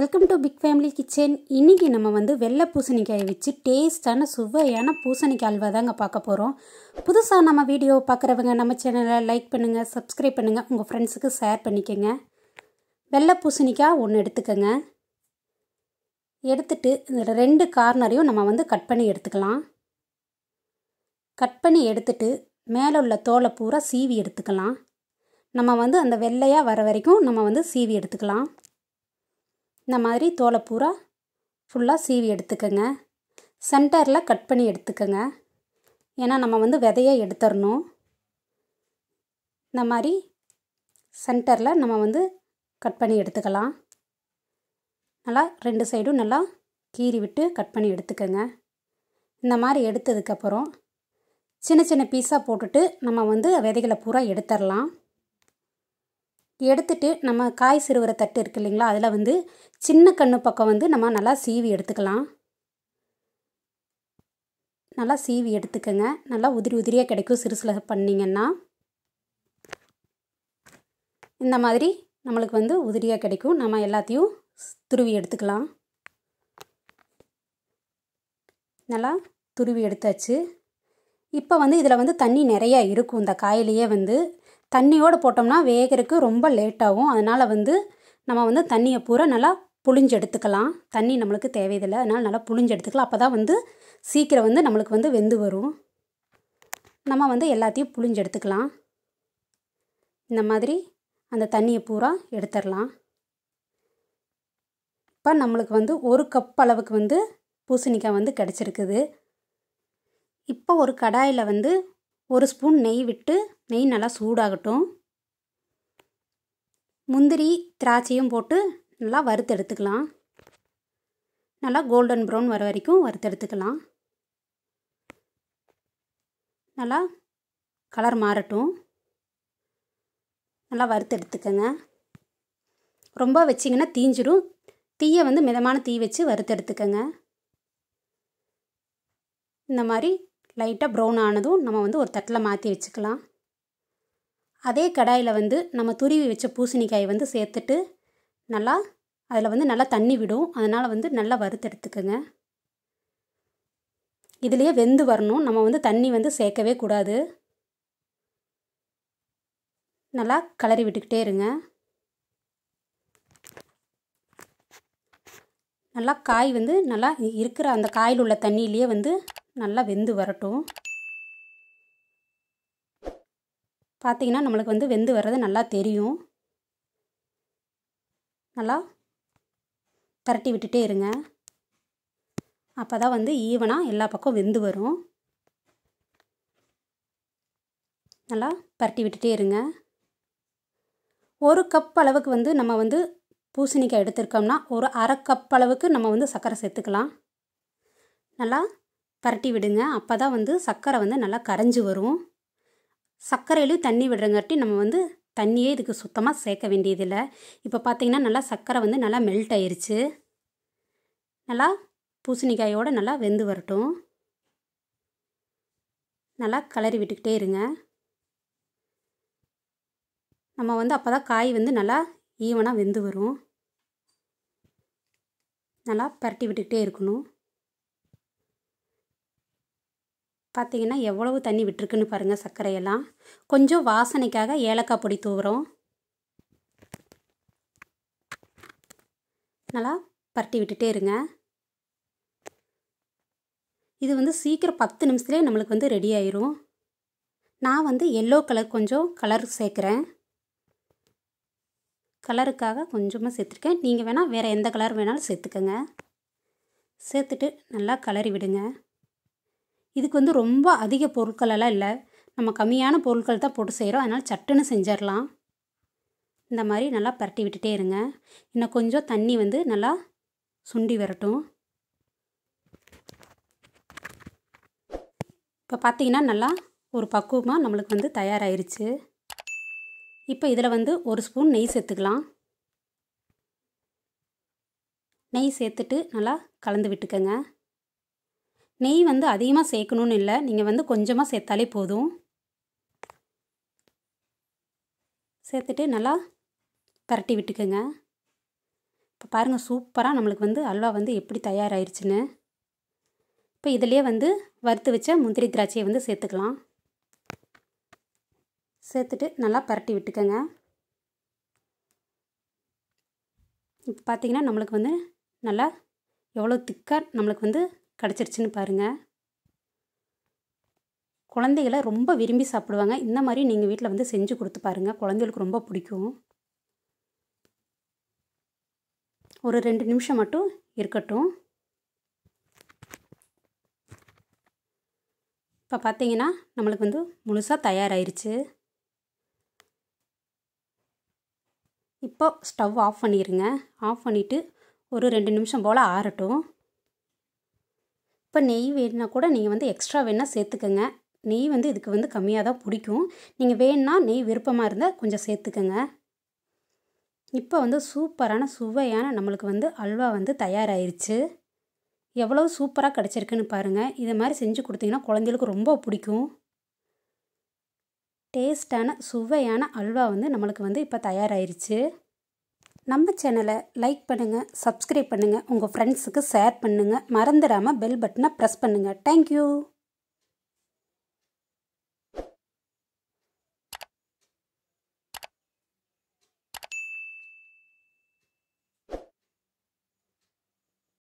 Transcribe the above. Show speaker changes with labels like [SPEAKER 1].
[SPEAKER 1] welcome to big family kitchen இன்றைக்கி நம்ம வந்து வெள்ளை பூசணிக்காயை வச்சு டேஸ்டான சுவையான பூசணிக்காய் அல்வா தாங்க பார்க்க போகிறோம் புதுசாக நம்ம வீடியோ பார்க்குறவங்க நம்ம சேனலை லைக் பண்ணுங்கள் சப்ஸ்கிரைப் பண்ணுங்கள் உங்கள் ஃப்ரெண்ட்ஸுக்கு ஷேர் பண்ணிக்கோங்க வெள்ளை பூசணிக்காய் ஒன்று எடுத்துக்கோங்க எடுத்துட்டு ரெண்டு கார்னரையும் நம்ம வந்து கட் பண்ணி எடுத்துக்கலாம் கட் பண்ணி எடுத்துட்டு மேலே உள்ள தோலை பூரா சீவி எடுத்துக்கலாம் நம்ம வந்து அந்த வெள்ளையாக வர வரைக்கும் நம்ம வந்து சீவி எடுத்துக்கலாம் இந்த மாதிரி தோலை பூரா ஃபுல்லாக சீவி எடுத்துக்கோங்க சென்டரில் கட் பண்ணி எடுத்துக்கோங்க ஏன்னா நம்ம வந்து விதையை எடுத்துடணும் இந்த மாதிரி சென்டரில் நம்ம வந்து கட் பண்ணி எடுத்துக்கலாம் நல்லா ரெண்டு சைடும் நல்லா கீறி விட்டு கட் பண்ணி எடுத்துக்கோங்க இந்த மாதிரி எடுத்ததுக்கப்புறம் சின்ன சின்ன பீஸாக போட்டுட்டு நம்ம வந்து விதைகளை பூரா எடுத்துடலாம் எடுத்துட்டு நம்ம காய் சிறுவரை தட்டு இருக்குது இல்லைங்களா அதில் வந்து சின்ன கண்ணு பக்கம் வந்து நம்ம நல்லா சீவி எடுத்துக்கலாம் நல்லா சீவி எடுத்துக்கோங்க நல்லா உதிரி உதிரியாக கிடைக்கும் சிறுசில் பண்ணிங்கன்னா இந்த மாதிரி நம்மளுக்கு வந்து உதிரியாக கிடைக்கும் நம்ம எல்லாத்தையும் துருவி எடுத்துக்கலாம் நல்லா துருவி எடுத்தாச்சு இப்போ வந்து இதில் வந்து தண்ணி நிறையா இருக்கும் இந்த காயிலேயே வந்து தண்ணியோடு போட்டோம்னா வேகிறதுக்கு ரொம்ப லேட்டாகும் அதனால் வந்து நம்ம வந்து தண்ணியை பூரா நல்லா புளிஞ்சு எடுத்துக்கலாம் தண்ணி நம்மளுக்கு தேவையில்லை அதனால் நல்லா புளிஞ்சு எடுத்துக்கலாம் அப்போ தான் வந்து சீக்கிரம் வந்து நம்மளுக்கு வந்து வெந்து வரும் நம்ம வந்து எல்லாத்தையும் புழிஞ்சு எடுத்துக்கலாம் இந்த மாதிரி அந்த தண்ணியை பூரா எடுத்துடலாம் இப்போ நம்மளுக்கு வந்து ஒரு கப் அளவுக்கு வந்து பூசணிக்காய் வந்து கிடச்சிருக்குது இப்போ ஒரு கடாயில் வந்து ஒரு ஸ்பூன் நெய் விட்டு நெய் நல்லா சூடாகட்டும் முந்திரி திராட்சையும் போட்டு நல்லா வறுத்தெடுத்துக்கலாம் நல்லா கோல்டன் ப்ரௌன் வர வரைக்கும் வறுத்தெடுத்துக்கலாம் நல்லா கலர் மாறட்டும் நல்லா வறுத்தெடுத்துக்கங்க ரொம்ப வச்சிங்கன்னா தீஞ்சிடும் தீயை வந்து மிதமான தீ வச்சு வறுத்தெடுத்துக்கங்க இந்த மாதிரி லைட்டாக ப்ரௌன் ஆனதும் நம்ம வந்து ஒரு தட்டில் மாற்றி வச்சுக்கலாம் அதே கடாயில் வந்து நம்ம துருவி வச்ச பூசணிக்காயை வந்து சேர்த்துட்டு நல்லா அதில் வந்து நல்லா தண்ணி விடும் அதனால் வந்து நல்லா வறுத்தெடுத்துக்கோங்க இதுலேயே வெந்து வரணும் நம்ம வந்து தண்ணி வந்து சேர்க்கவே கூடாது நல்லா கலரி விட்டுக்கிட்டே இருங்க நல்லா காய் வந்து நல்லா இருக்கிற அந்த காயில் உள்ள தண்ணியிலேயே வந்து நல்லா வெந்து வரட்டும் பார்த்திங்கன்னா நம்மளுக்கு வந்து வெந்து வர்றது நல்லா தெரியும் நல்லா பரட்டி விட்டுட்டே இருங்க அப்போ தான் வந்து ஈவனாக எல்லா பக்கம் வெந்து வரும் நல்லா பரட்டி விட்டுட்டே இருங்க ஒரு கப் அளவுக்கு வந்து நம்ம வந்து பூசணிக்காய் எடுத்திருக்கோம்னா ஒரு அரை கப் அளவுக்கு நம்ம வந்து சர்க்கரை சேர்த்துக்கலாம் நல்லா பரட்டி விடுங்க அப்போ தான் வந்து சர்க்கரை வந்து நல்லா கரைஞ்சி வரும் சர்க்கரையிலையும் தண்ணி விடுறங்காட்டி நம்ம வந்து தண்ணியே இதுக்கு சுத்தமாக சேர்க்க வேண்டியதில்லை இப்போ பார்த்திங்கன்னா நல்லா சர்க்கரை வந்து நல்லா மெல்ட் ஆயிடுச்சு நல்லா பூசணிக்காயோடு நல்லா வெந்து வரட்டும் நல்லா கிளறி விட்டுக்கிட்டே இருங்க நம்ம வந்து அப்போ தான் காய் வந்து நல்லா ஈவனாக வெந்து வரும் நல்லா பரட்டி விட்டுக்கிட்டே இருக்கணும் பார்த்திங்கன்னா எவ்வளவு தண்ணி விட்டுருக்குன்னு பாருங்கள் சர்க்கரையெல்லாம் கொஞ்சம் வாசனைக்காக ஏலக்காய் பொடி தூவுகிறோம் நல்லா பரட்டி விட்டுட்டே இருங்க இது வந்து சீக்கிரம் பத்து நிமிஷத்துலேயே நம்மளுக்கு வந்து ரெடி ஆயிரும் நான் வந்து எல்லோ கலர் கொஞ்சம் கலர் சேர்க்குறேன் கலருக்காக கொஞ்சமாக சேர்த்துருக்கேன் நீங்கள் வேணால் வேறு எந்த கலர் வேணாலும் சேர்த்துக்கோங்க சேர்த்துட்டு நல்லா கலரி விடுங்க இதுக்கு வந்து ரொம்ப அதிக பொருட்களெல்லாம் இல்லை நம்ம கம்மியான பொருட்கள் தான் போட்டு செய்கிறோம் அதனால் சட்டுன்னு செஞ்சிடலாம் இந்த மாதிரி நல்லா பரட்டி விட்டுட்டே இருங்க இன்னும் கொஞ்சம் தண்ணி வந்து நல்லா சுண்டி வரட்டும் இப்போ பார்த்திங்கன்னா நல்லா ஒரு பக்குவமாக நம்மளுக்கு வந்து தயாராகிருச்சு இப்போ இதில் வந்து ஒரு ஸ்பூன் நெய் சேர்த்துக்கலாம் நெய் சேர்த்துட்டு நல்லா கலந்து விட்டுக்கோங்க நெய் வந்து அதிகமாக சேர்க்கணுன்னு இல்லை நீங்கள் வந்து கொஞ்சமாக சேர்த்தாலே போதும் சேர்த்துட்டு நல்லா பரட்டி விட்டுக்கோங்க இப்போ பாருங்கள் சூப்பராக நம்மளுக்கு வந்து அல்வா வந்து எப்படி தயாராகிருச்சுன்னு இப்போ இதிலே வந்து வறுத்து வச்ச முந்திரி திராட்சையை வந்து சேர்த்துக்கலாம் சேர்த்துட்டு நல்லா பரட்டி விட்டுக்கோங்க இப்போ பார்த்திங்கன்னா நம்மளுக்கு வந்து நல்லா எவ்வளோ திக்காக நம்மளுக்கு வந்து கிடச்சிருச்சின்னு பாருங்கள் குழந்தைகளை ரொம்ப விரும்பி சாப்பிடுவாங்க இந்த மாதிரி நீங்கள் வீட்டில் வந்து செஞ்சு கொடுத்து பாருங்கள் குழந்தைகளுக்கு ரொம்ப பிடிக்கும் ஒரு ரெண்டு நிமிஷம் மட்டும் இருக்கட்டும் இப்போ பார்த்தீங்கன்னா நம்மளுக்கு வந்து முழுசாக தயாராகிருச்சு இப்போ ஸ்டவ் ஆஃப் பண்ணிடுங்க ஆஃப் பண்ணிவிட்டு ஒரு ரெண்டு நிமிஷம் போல் ஆறட்டும் இப்போ நெய் வேணுன்னா கூட நீங்கள் வந்து எக்ஸ்ட்ரா வேணால் சேர்த்துக்கோங்க நெய் வந்து இதுக்கு வந்து கம்மியாக தான் பிடிக்கும் நீங்கள் வேணுன்னா நெய் விருப்பமாக இருந்தால் கொஞ்சம் சேர்த்துக்கோங்க இப்போ வந்து சூப்பரான சுவையான நம்மளுக்கு வந்து அல்வா வந்து தயாராகிருச்சு எவ்வளோ சூப்பராக கிடச்சிருக்குன்னு பாருங்கள் இதை மாதிரி செஞ்சு கொடுத்தீங்கன்னா குழந்தைகளுக்கு ரொம்ப பிடிக்கும் டேஸ்டான சுவையான அல்வா வந்து நம்மளுக்கு வந்து இப்போ தயாராகிருச்சு நம்ம சேனலை லைக் பண்ணுங்கள் சப்ஸ்கிரைப் பண்ணுங்கள் உங்கள் ஃப்ரெண்ட்ஸுக்கு ஷேர் பண்ணுங்கள் மறந்துடாமல் பெல் பட்டனை ப்ரெஸ் பண்ணுங்கள் தேங்க்யூ